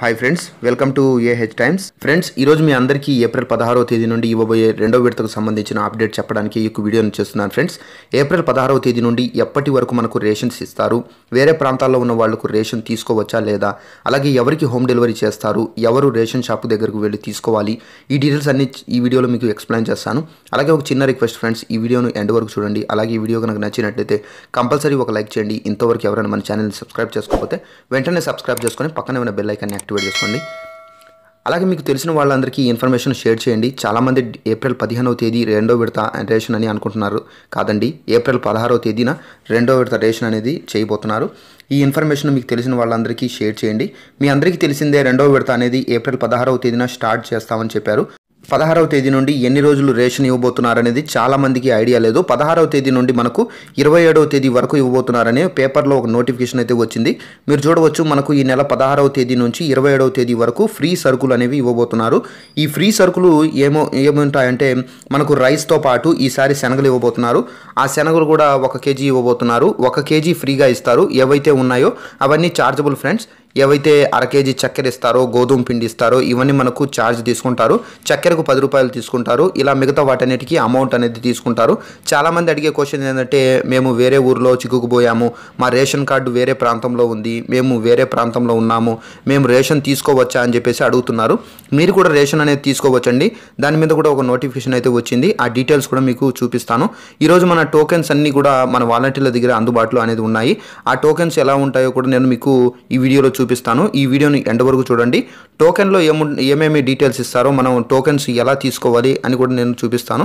Hi friends welcome to AH times friends ఈరోజు మీ అందరికీ ఏప్రిల్ పదహారవ తేదీ నుండి ఇవ్వబోయే రెండో విడతకు సంబంధించిన అప్డేట్ చెప్పడానికి ఈ వీడియోను చేస్తున్నాను ఫ్రెండ్స్ ఏప్రిల్ పదహారవ తేదీ నుండి ఎప్పటి వరకు మనకు రేషన్స్ ఇస్తారు వేరే ప్రాంతాల్లో ఉన్న వాళ్లకు రేషన్ తీసుకోవచ్చా లేదా అలాగే ఎవరికి హోమ్ డెలివరీ చేస్తారు ఎవరు రేషన్ షాప్ దగ్గరకు వెళ్ళి తీసుకోవాలి ఈ డీటెయిల్స్ అన్ని ఈ వీడియోలో మీకు ఎక్స్ప్లెయిన్ చేస్తాను అలాగే ఒక చిన్న రిక్వెస్ట్ ఫ్రెండ్స్ ఈ వీడియోను ఎండ్ వరకు చూడండి అలాగే ఈ వీడియో కనుక నచ్చినట్లయితే కంపల్సరీ ఒక లైక్ చేయండి ఇంతవరకు ఎవరైనా మన ఛానల్ని సబ్స్క్రైబ్ చేసుకోకపోతే వెంటనే సబ్స్క్రైబ్ చేసుకొని పక్కనే ఉన్న బెల్ యాక్టివేట్ చేసుకోండి అలాగే మీకు తెలిసిన వాళ్ళందరికీ ఇన్ఫర్మేషన్ షేర్ చేయండి చాలామంది ఏప్రిల్ పదిహేనవ తేదీ రెండో విడత రేషన్ అని అనుకుంటున్నారు కాదండి ఏప్రిల్ పదహారవ తేదీన రెండో విడత రేషన్ అనేది చేయబోతున్నారు ఈ ఇన్ఫర్మేషన్ మీకు తెలిసిన వాళ్ళందరికీ షేర్ చేయండి మీ అందరికీ తెలిసిందే రెండో విడత అనేది ఏప్రిల్ పదహారవ తేదీన స్టార్ట్ చేస్తామని చెప్పారు పదహారవ తేదీ నుండి ఎన్ని రోజులు రేషన్ ఇవ్వబోతున్నారనేది చాలామందికి ఐడియా లేదు పదహారవ తేదీ నుండి మనకు ఇరవై ఏడవ తేదీ వరకు ఇవ్వబోతున్నారని పేపర్లో ఒక నోటిఫికేషన్ అయితే వచ్చింది మీరు చూడవచ్చు మనకు ఈ నెల పదహారవ తేదీ నుంచి ఇరవై ఏడవ తేదీ వరకు ఫ్రీ సరుకులు అనేవి ఇవ్వబోతున్నారు ఈ ఫ్రీ సరుకులు ఏమో ఏముంటాయంటే మనకు రైస్తో పాటు ఈసారి శనగలు ఇవ్వబోతున్నారు ఆ శనగలు కూడా ఒక కేజీ ఇవ్వబోతున్నారు ఒక కేజీ ఫ్రీగా ఇస్తారు ఏవైతే ఉన్నాయో అవన్నీ చార్జబుల్ ఫ్రెండ్స్ ఏవైతే అర కేజీ చక్కెర ఇస్తారో గోధుమ పిండి ఇస్తారో ఇవన్నీ మనకు ఛార్జ్ తీసుకుంటారు చక్కెరకు పది రూపాయలు తీసుకుంటారు ఇలా మిగతా వాటన్నిటికీ అమౌంట్ అనేది తీసుకుంటారు చాలామంది అడిగే క్వశ్చన్ ఏంటంటే మేము వేరే ఊర్లో చిక్కుకుపోయాము మా రేషన్ కార్డు వేరే ప్రాంతంలో ఉంది మేము వేరే ప్రాంతంలో ఉన్నాము మేము రేషన్ తీసుకోవచ్చా అని చెప్పేసి అడుగుతున్నారు మీరు కూడా రేషన్ అనేది తీసుకోవచ్చండి దాని మీద కూడా ఒక నోటిఫికేషన్ అయితే వచ్చింది ఆ డీటెయిల్స్ కూడా మీకు చూపిస్తాను ఈరోజు మన టోకెన్స్ అన్నీ కూడా మన వాలంటీర్ల దగ్గర అందుబాటులో అనేది ఉన్నాయి ఆ టోకెన్స్ ఎలా ఉంటాయో కూడా నేను మీకు ఈ వీడియోలో చూ చూపిస్తాను ఈ వీడియోని ఎండ్ వరకు చూడండి టోకెన్లో ఏము ఏమేమి డీటెయిల్స్ ఇస్తారో మనం టోకెన్స్ ఎలా తీసుకోవాలి అని కూడా నేను చూపిస్తాను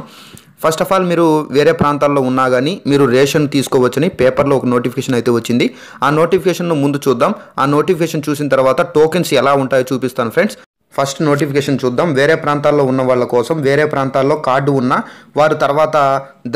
ఫస్ట్ ఆఫ్ ఆల్ మీరు వేరే ప్రాంతాల్లో ఉన్నా కానీ మీరు రేషన్ తీసుకోవచ్చని పేపర్లో ఒక నోటిఫికేషన్ అయితే వచ్చింది ఆ నోటిఫికేషన్ను ముందు చూద్దాం ఆ నోటిఫికేషన్ చూసిన తర్వాత టోకెన్స్ ఎలా ఉంటాయో చూపిస్తాను ఫ్రెండ్స్ ఫస్ట్ నోటిఫికేషన్ చూద్దాం వేరే ప్రాంతాల్లో ఉన్న వాళ్ళ కోసం వేరే ప్రాంతాల్లో కార్డు ఉన్న వారు తర్వాత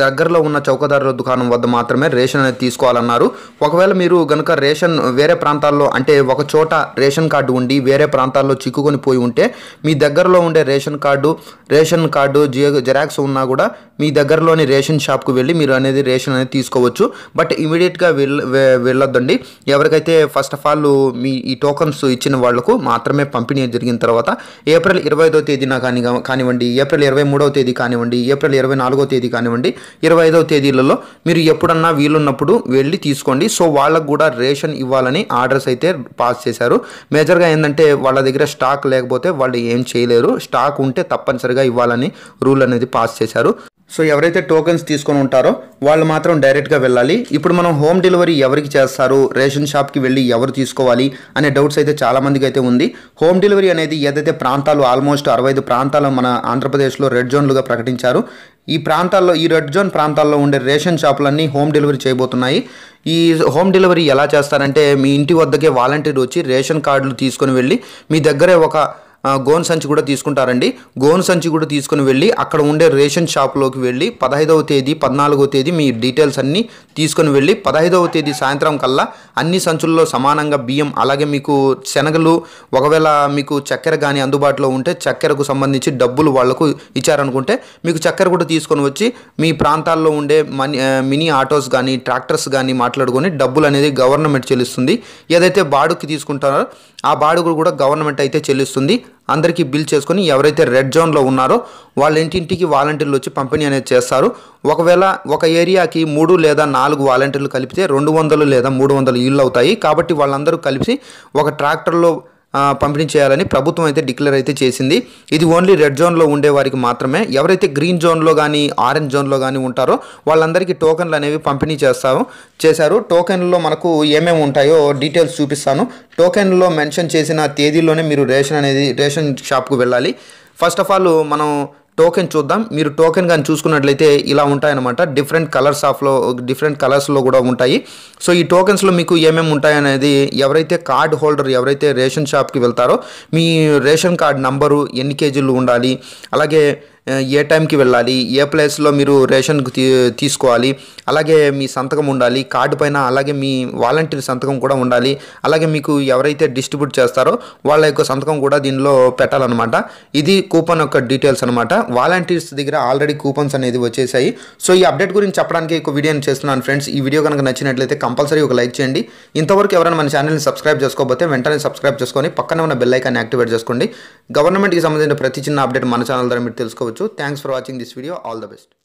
దగ్గరలో ఉన్న చౌకదారుల దుకాణం వద్ద మాత్రమే రేషన్ అనేది తీసుకోవాలన్నారు ఒకవేళ మీరు కనుక రేషన్ వేరే ప్రాంతాల్లో అంటే ఒక చోట రేషన్ కార్డు ఉండి వేరే ప్రాంతాల్లో చిక్కుకొని పోయి ఉంటే మీ దగ్గరలో ఉండే ration card ration card xerox ఉన్నా కూడా మీ దగ్గరలోని రేషన్ షాప్కి వెళ్ళి మీరు అనేది రేషన్ అనేది తీసుకోవచ్చు బట్ ఇమీడియట్గా వెళ్ళ వెళ్ళొద్దండి ఎవరికైతే ఫస్ట్ ఆఫ్ ఆల్ మీ ఈ టోకన్స్ ఇచ్చిన వాళ్లకు మాత్రమే పంపిణీ జరిగిన తర్వాత ఏప్రిల్ ఇరవై ఐదో తేదీన కానీ కానివ్వండి ఏప్రిల్ ఇరవై మూడవ తేదీ కానివ్వండి ఏప్రిల్ ఇరవై నాలుగో తేదీ కానివ్వండి ఇరవై ఐదవ తేదీలలో మీరు ఎప్పుడన్నా వీలున్నప్పుడు వెళ్ళి తీసుకోండి సో వాళ్ళకు కూడా రేషన్ ఇవ్వాలని ఆర్డర్స్ అయితే పాస్ చేశారు మేజర్గా ఏంటంటే వాళ్ళ దగ్గర స్టాక్ లేకపోతే వాళ్ళు ఏం చేయలేరు స్టాక్ ఉంటే తప్పనిసరిగా ఇవ్వాలని రూల్ అనేది పాస్ చేశారు సో ఎవరైతే టోకెన్స్ తీసుకొని ఉంటారో వాళ్ళు మాత్రం డైరెక్ట్గా వెళ్ళాలి ఇప్పుడు మనం హోమ్ డెలివరీ ఎవరికి చేస్తారు రేషన్ షాప్కి వెళ్ళి ఎవరు తీసుకోవాలి అనే డౌట్స్ అయితే చాలామందికి అయితే ఉంది హోమ్ డెలివరీ అనేది ఏదైతే ప్రాంతాలు ఆల్మోస్ట్ అరవై ప్రాంతాలు మన ఆంధ్రప్రదేశ్లో రెడ్ జోన్లుగా ప్రకటించారు ఈ ప్రాంతాల్లో ఈ రెడ్ జోన్ ప్రాంతాల్లో ఉండే రేషన్ షాపులన్నీ హోమ్ డెలివరీ చేయబోతున్నాయి ఈ హోమ్ డెలివరీ ఎలా చేస్తారంటే మీ ఇంటి వద్దకే వాలంటీర్ వచ్చి రేషన్ కార్డులు తీసుకొని వెళ్ళి మీ దగ్గరే ఒక గోన్ సంచి కూడా తీసుకుంటారండి గోన్ సంచి కూడా తీసుకుని వెళ్ళి అక్కడ ఉండే రేషన్ షాప్లోకి వెళ్ళి పదహైదవ తేదీ పద్నాలుగో తేదీ మీ డీటెయిల్స్ అన్నీ తీసుకుని వెళ్ళి పదహైదవ తేదీ సాయంత్రం కల్లా అన్ని సంచుల్లో సమానంగా బియ్యం అలాగే మీకు శనగలు ఒకవేళ మీకు చక్కెర కానీ అందుబాటులో ఉంటే చక్కెరకు సంబంధించి డబ్బులు వాళ్లకు ఇచ్చారనుకుంటే మీకు చక్కెర కూడా తీసుకొని వచ్చి మీ ప్రాంతాల్లో ఉండే మినీ ఆటోస్ కానీ ట్రాక్టర్స్ కానీ మాట్లాడుకొని డబ్బులు అనేది గవర్నమెంట్ చెల్లిస్తుంది ఏదైతే బాడుకి తీసుకుంటారో ఆ బాడుగు కూడా గవర్నమెంట్ అయితే చెల్లిస్తుంది అందరికీ బిల్ చేసుకొని ఎవరైతే రెడ్ జోన్లో ఉన్నారో వాళ్ళ ఇంటింటికి వాలంటీర్లు వచ్చి పంపిణీ అనేది చేస్తారు ఒకవేళ ఒక ఏరియాకి మూడు లేదా నాలుగు వాలంటీర్లు కలిపితే రెండు వందలు లేదా మూడు వందలు ఇళ్ళు అవుతాయి కాబట్టి వాళ్ళందరూ కలిసి ఒక ట్రాక్టర్లో పంపిణీ చేయాలని ప్రభుత్వం అయితే డిక్లేర్ అయితే చేసింది ఇది ఓన్లీ రెడ్ జోన్లో ఉండే వారికి మాత్రమే ఎవరైతే గ్రీన్ జోన్లో కానీ ఆరెంజ్ జోన్లో కానీ ఉంటారో వాళ్ళందరికీ టోకెన్లు అనేవి పంపిణీ చేస్తాము చేశారు టోకెన్లో మనకు ఏమేమి ఉంటాయో డీటెయిల్స్ చూపిస్తాను టోకెన్లో మెన్షన్ చేసిన తేదీలోనే మీరు రేషన్ అనేది రేషన్ షాప్కు వెళ్ళాలి ఫస్ట్ ఆఫ్ ఆల్ మనం టోకెన్ చూద్దాం మీరు టోకెన్ కానీ చూసుకున్నట్లయితే ఇలా ఉంటాయన్నమాట డిఫరెంట్ కలర్స్ ఆఫ్లో డిఫరెంట్ కలర్స్లో కూడా ఉంటాయి సో ఈ టోకెన్స్లో మీకు ఏమేమి ఉంటాయనేది ఎవరైతే కార్డ్ హోల్డర్ ఎవరైతే రేషన్ షాప్కి వెళ్తారో మీ రేషన్ కార్డ్ నంబరు ఎన్ని కేజీలు ఉండాలి అలాగే ఏ టైంకి వెళ్ళాలి ఏ ప్లేస్లో మీరు రేషన్ తీసుకోవాలి అలాగే మీ సంతకం ఉండాలి కార్డు పైన అలాగే మీ వాలంటీర్ సంతకం కూడా ఉండాలి అలాగే మీకు ఎవరైతే డిస్ట్రిబ్యూట్ చేస్తారో వాళ్ళ యొక్క సంతకం కూడా దీనిలో పెట్టాలన్నమాట ఇది కూపన్ యొక్క డీటెయిల్స్ అనమాట వాలంటీర్స్ దగ్గర ఆల్రెడీ కూపన్స్ అనేది వచ్చేసాయి సో ఈ అప్డేట్ గురించి చెప్పడానికి ఒక వీడియోని చేస్తున్నాను ఫ్రెండ్స్ ఈ వీడియో కనుక నచ్చినట్లయితే కంపల్సరీ ఒక లైక్ చేయండి ఇంతవరకు ఎవరైనా మన ఛానల్ని సబ్స్క్రైబ్ చేసుకోకపోతే వెంటనే సబ్స్క్రైబ్ చేసుకొని పక్కన ఉన్న బెల్ ఐకాన్ని యాక్టివేట్ చేసుకోండి గవర్నమెంట్కి సంబంధించిన ప్రతి చిన్న అప్డేట్ మన ఛానల్ ద్వారా మీరు తెలుసుకోవచ్చు also. Thanks for watching this video. All the best.